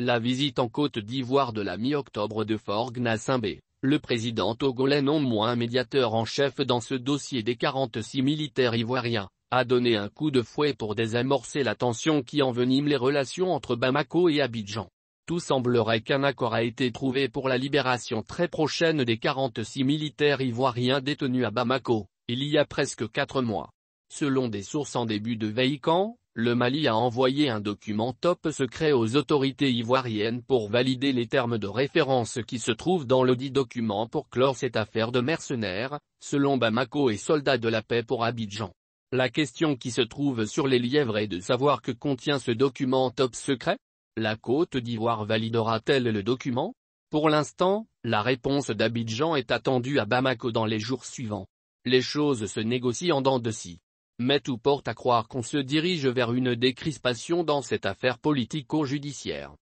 La visite en Côte d'Ivoire de la mi-octobre de Forgna Simbé, le président togolais non moins médiateur en chef dans ce dossier des 46 militaires ivoiriens, a donné un coup de fouet pour désamorcer la tension qui envenime les relations entre Bamako et Abidjan. Tout semblerait qu'un accord a été trouvé pour la libération très prochaine des 46 militaires ivoiriens détenus à Bamako, il y a presque quatre mois. Selon des sources en début de Vatican, le Mali a envoyé un document top secret aux autorités ivoiriennes pour valider les termes de référence qui se trouvent dans l'audit document pour clore cette affaire de mercenaires, selon Bamako et soldats de la paix pour Abidjan. La question qui se trouve sur les lièvres est de savoir que contient ce document top secret La Côte d'Ivoire validera-t-elle le document Pour l'instant, la réponse d'Abidjan est attendue à Bamako dans les jours suivants. Les choses se négocient en dents de scie mais tout porte à croire qu'on se dirige vers une décrispation dans cette affaire politico-judiciaire.